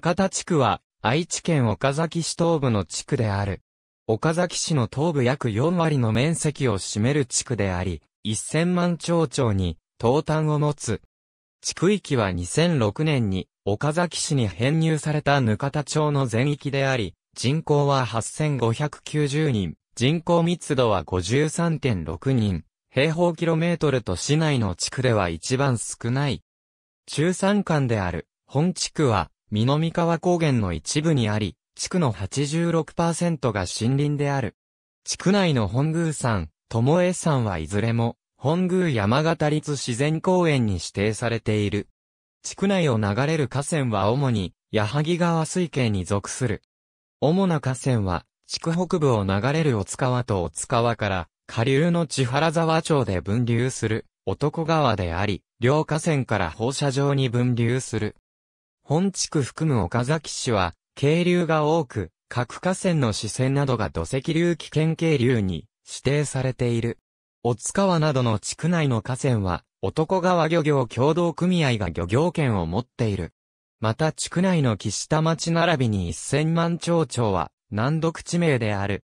かた地区は、愛知県岡崎市東部の地区である。岡崎市の東部約4割の面積を占める地区であり、1000万町長に、東端を持つ。地区域は2006年に、岡崎市に編入されたかた町の全域であり、人口は8590人、人口密度は53.6人、平方キロメートルと市内の地区では一番少ない。中山間である、本地区は、南川高原の一部にあり、地区の86%が森林である。地区内の本宮山、友江山はいずれも、本宮山形立自然公園に指定されている。地区内を流れる河川は主に、矢作川水系に属する。主な河川は、地区北部を流れる小津川と小津川から、下流の千原沢町で分流する、男川であり、両河川から放射状に分流する。本地区含む岡崎市は、渓流が多く、各河川の支線などが土石流危険渓流に指定されている。大津川などの地区内の河川は、男川漁業協同組合が漁業権を持っている。また地区内の岸田町並びに1000万町長は、難読地名である。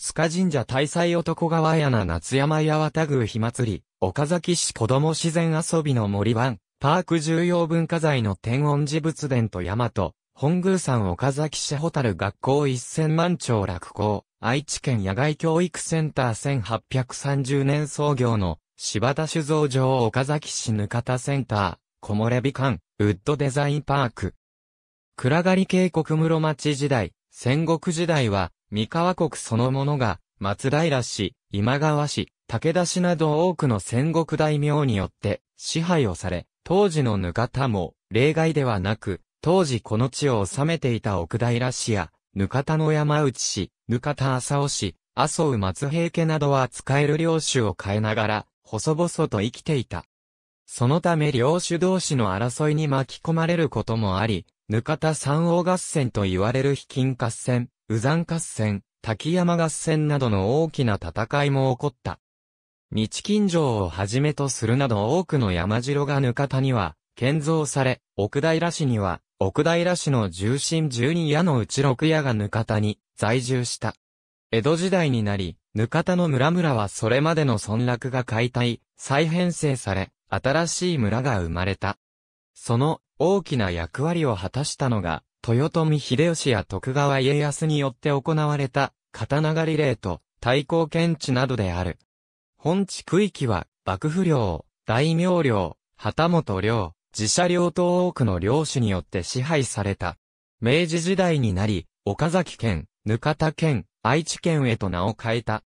須賀神社大祭男川やな夏山八幡宮火祭り、岡崎市子供自然遊びの森番。パーク重要文化財の天音寺仏殿と大和、本宮山岡崎市ホタル学校一千万町落校、愛知県野外教育センター1830年創業の柴田酒造場岡崎市ぬかたセンター、木漏れ美館、ウッドデザインパーク。暗がり渓谷室町時代、戦国時代は、三河国そのものが、松平市、今川市、武田市など多くの戦国大名によって支配をされ、当時のぬかたも、例外ではなく、当時この地を治めていた奥平市や、ぬかたの山内市、ぬかた浅尾市、麻生松平家などは使える領主を変えながら、細々と生きていた。そのため領主同士の争いに巻き込まれることもあり、ぬかた三王合戦と言われる卑金合戦、右山合戦、滝山合戦などの大きな戦いも起こった。道近城をはじめとするなど多くの山城がぬかたには、建造され、奥平市には、奥平市の重心十二屋のうち六屋がぬかたに在住した。江戸時代になり、ぬかたの村々はそれまでの村落が解体、再編成され、新しい村が生まれた。その大きな役割を果たしたのが、豊臣秀吉や徳川家康によって行われた、刀狩り礼と、対抗検知などである。本地区域は、幕府領、大名領、旗本領、自社領等多くの領主によって支配された。明治時代になり、岡崎県、ぬかた県、愛知県へと名を変えた。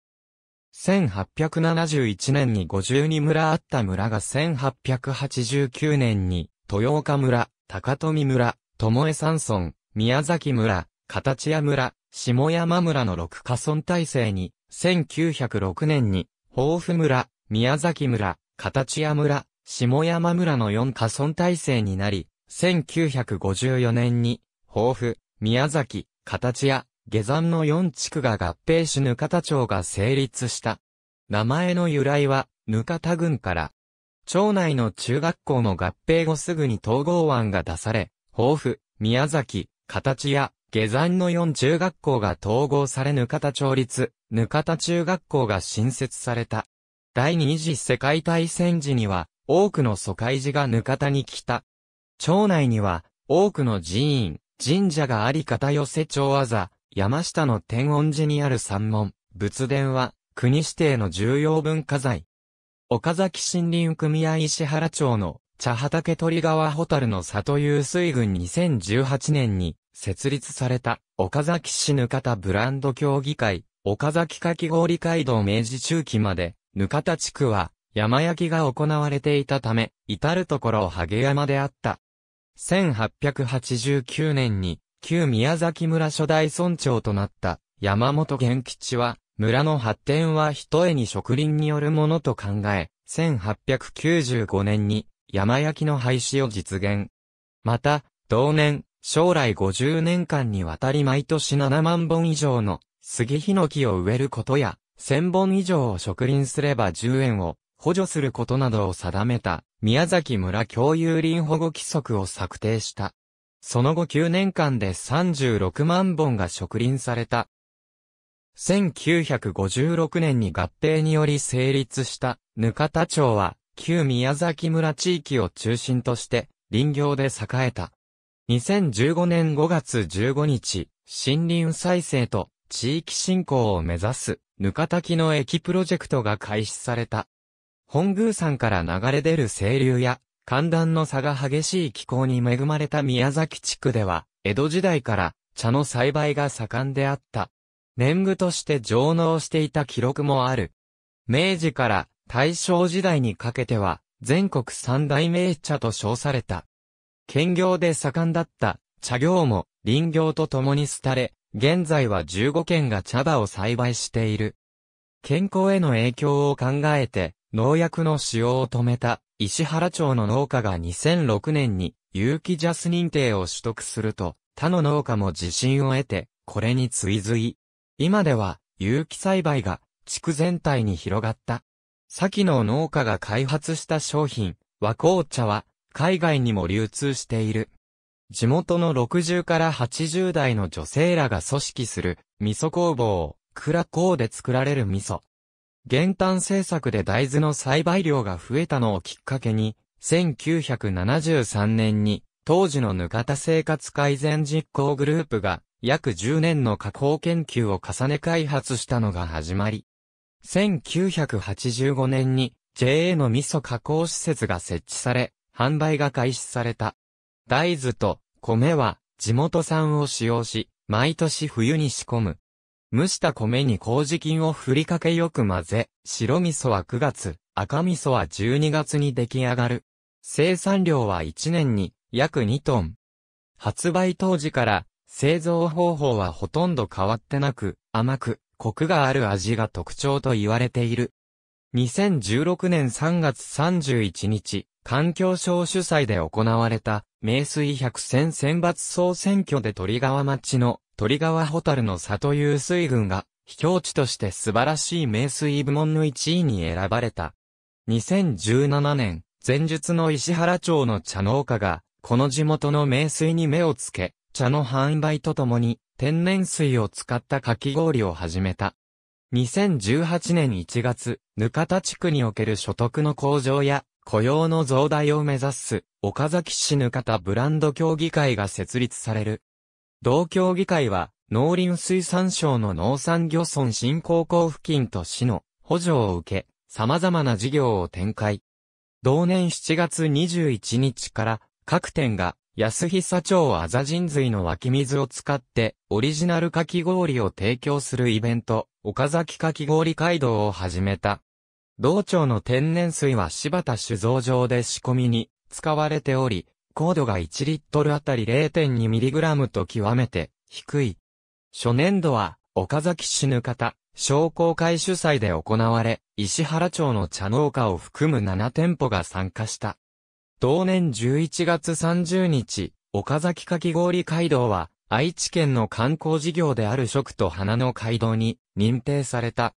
1871年に52村あった村が1889年に、豊岡村、高富村、巴山村、宮崎村、形屋村、下山村の6家村体制に、1906年に豊富村、宮崎村、形屋村、下山村の4家村体制になり、1954年に、豊富、宮崎、形屋、下山の4地区が合併しぬかた町が成立した。名前の由来は、ぬかた郡から。町内の中学校の合併後すぐに統合案が出され、豊富、宮崎、形屋、下山の4中学校が統合されぬかた町立、ぬかた中学校が新設された。第二次世界大戦時には、多くの疎開寺がぬかたに来た。町内には、多くの寺院、神社があり片寄せ町あざ、山下の天音寺にある山門、仏殿は、国指定の重要文化財。岡崎森林組合石原町の茶畑鳥川ホタルの里遊水群2018年に設立された岡崎市ぬかたブランド協議会岡崎かき氷街道明治中期まで、ぬかた地区は、山焼きが行われていたため、至るところをハ山であった。1889年に、旧宮崎村初代村長となった、山本元吉は、村の発展は一重に植林によるものと考え、1895年に、山焼きの廃止を実現。また、同年、将来50年間にわたり毎年7万本以上の杉ヒノキを植えることや、千本以上を植林すれば10円を補助することなどを定めた、宮崎村共有林保護規則を策定した。その後9年間で36万本が植林された。1956年に合併により成立したぬかた町は、旧宮崎村地域を中心として、林業で栄えた。2015年5月15日、森林再生と地域振興を目指す、ぬかたきの駅プロジェクトが開始された。本宮山から流れ出る清流や、寒暖の差が激しい気候に恵まれた宮崎地区では、江戸時代から茶の栽培が盛んであった。年貢として上納していた記録もある。明治から大正時代にかけては、全国三大名茶と称された。兼業で盛んだった茶業も林業と共に廃れ、現在は15軒が茶葉を栽培している。健康への影響を考えて、農薬の使用を止めた、石原町の農家が2006年に、有機ジャス認定を取得すると、他の農家も自信を得て、これに追随。今では、有機栽培が、地区全体に広がった。先の農家が開発した商品、和紅茶は、海外にも流通している。地元の60から80代の女性らが組織する、味噌工房、クラコーで作られる味噌。減炭政策で大豆の栽培量が増えたのをきっかけに、1973年に、当時のぬかた生活改善実行グループが、約10年の加工研究を重ね開発したのが始まり、1985年に JA の味噌加工施設が設置され、販売が開始された。大豆と米は地元産を使用し、毎年冬に仕込む。蒸した米に麹菌をふりかけよく混ぜ、白味噌は9月、赤味噌は12月に出来上がる。生産量は1年に約2トン。発売当時から製造方法はほとんど変わってなく、甘く、コクがある味が特徴と言われている。2016年3月31日、環境省主催で行われた名水百選選抜総選挙で鳥川町の鳥川ホタルの里と水軍が、秘境地として素晴らしい名水部門の1位に選ばれた。2017年、前述の石原町の茶農家が、この地元の名水に目をつけ、茶の販売とともに、天然水を使ったかき氷を始めた。2018年1月、ぬかた地区における所得の向上や、雇用の増大を目指す、岡崎市ぬかたブランド協議会が設立される。同協議会は、農林水産省の農産漁村振興校付近と市の補助を受け、様々な事業を展開。同年7月21日から各店が安久町あざ神髄の湧き水を使ってオリジナルかき氷を提供するイベント、岡崎かき氷街道を始めた。道町の天然水は柴田酒造場で仕込みに使われており、高度が1リットルあたり 0.2mg と極めて低い。初年度は岡崎市ぬ方、商工会主催で行われ、石原町の茶農家を含む7店舗が参加した。同年11月30日、岡崎かき氷街道は、愛知県の観光事業である食と花の街道に認定された。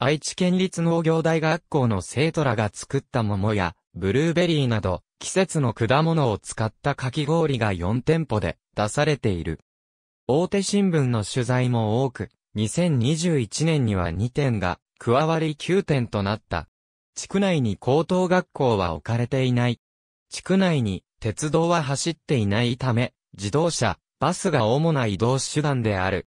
愛知県立農業大学校の生徒らが作った桃や、ブルーベリーなど、季節の果物を使ったかき氷が4店舗で出されている。大手新聞の取材も多く、2021年には2店が加わり9店となった。地区内に高等学校は置かれていない。地区内に鉄道は走っていないため、自動車、バスが主な移動手段である。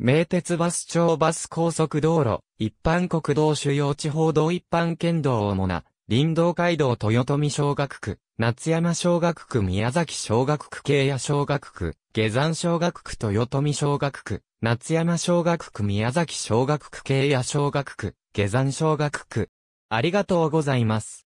名鉄バス町バス高速道路、一般国道主要地方道一般県道主な、林道街道豊富小学区、夏山小学区宮崎小学区慶谷小学区、下山小学区豊富小学区、夏山小学区宮崎小学区慶谷小学区、下山小学区。ありがとうございます。